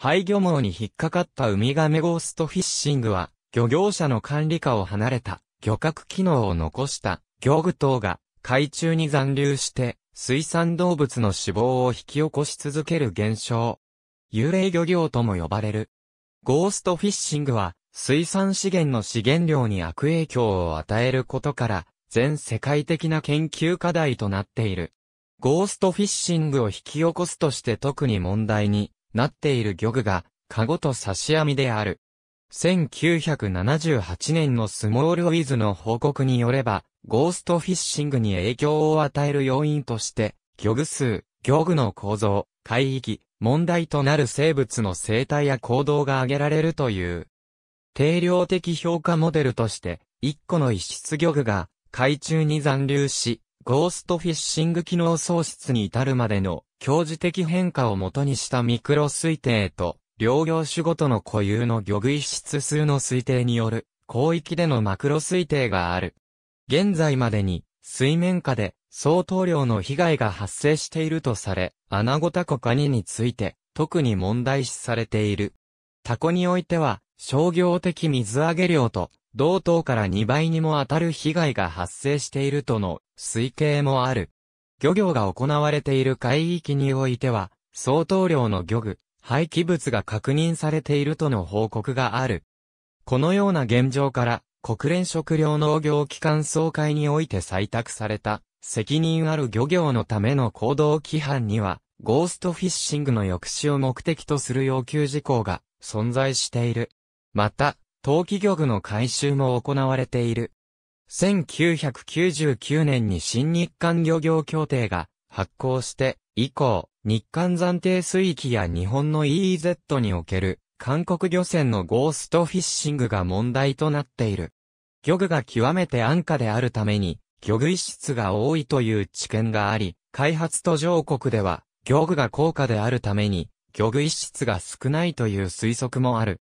廃漁網に引っかかったウミガメゴーストフィッシングは、漁業者の管理下を離れた、漁獲機能を残した漁具等が海中に残留して、水産動物の死亡を引き起こし続ける現象。幽霊漁業とも呼ばれる。ゴーストフィッシングは、水産資源の資源量に悪影響を与えることから、全世界的な研究課題となっている。ゴーストフィッシングを引き起こすとして特に問題になっている漁具が、カゴと刺し網である。1978年のスモールウィズの報告によれば、ゴーストフィッシングに影響を与える要因として、漁具数、漁具の構造、海域、問題となる生物の生態や行動が挙げられるという。定量的評価モデルとして、1個の一質漁具が海中に残留し、ゴーストフィッシング機能喪失に至るまでの表示的変化をもとにしたミクロ推定と、両業種ごとの固有の魚類質数の推定による広域でのマクロ推定がある。現在までに水面下で相当量の被害が発生しているとされ、アナゴタコカニについて特に問題視されている。タコにおいては商業的水揚げ量と同等から2倍にも当たる被害が発生しているとの水系もある。漁業が行われている海域においては、相当量の漁具、廃棄物が確認されているとの報告がある。このような現状から、国連食糧農業機関総会において採択された、責任ある漁業のための行動規範には、ゴーストフィッシングの抑止を目的とする要求事項が存在している。また、陶器漁具の回収も行われている。1999年に新日韓漁業協定が発行して以降、日韓暫定水域や日本の EEZ における韓国漁船のゴーストフィッシングが問題となっている。漁具が極めて安価であるために、漁具一室が多いという知見があり、開発途上国では、漁具が高価であるために、漁具一室が少ないという推測もある。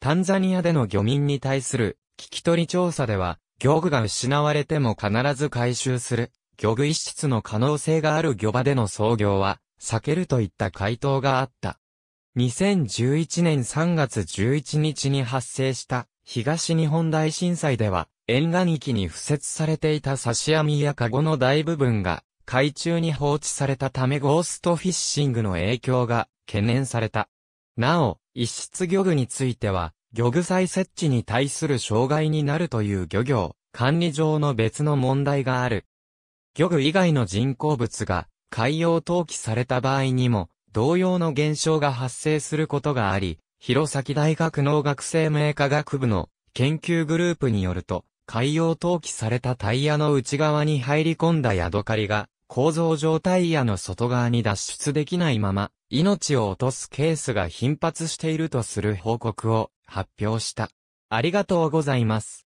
タンザニアでの漁民に対する聞き取り調査では、漁具が失われても必ず回収する、漁具一室の可能性がある漁場での操業は、避けるといった回答があった。2011年3月11日に発生した東日本大震災では、沿岸域に付設されていた刺し網やカゴの大部分が海中に放置されたためゴーストフィッシングの影響が懸念された。なお、一室漁具については、漁具採設置に対する障害になるという漁業、管理上の別の問題がある。漁具以外の人工物が海洋投棄された場合にも、同様の現象が発生することがあり、弘前大学農学生命科学部の研究グループによると、海洋投棄されたタイヤの内側に入り込んだヤドカリが、構造上タイヤの外側に脱出できないまま、命を落とすケースが頻発しているとする報告を発表した。ありがとうございます。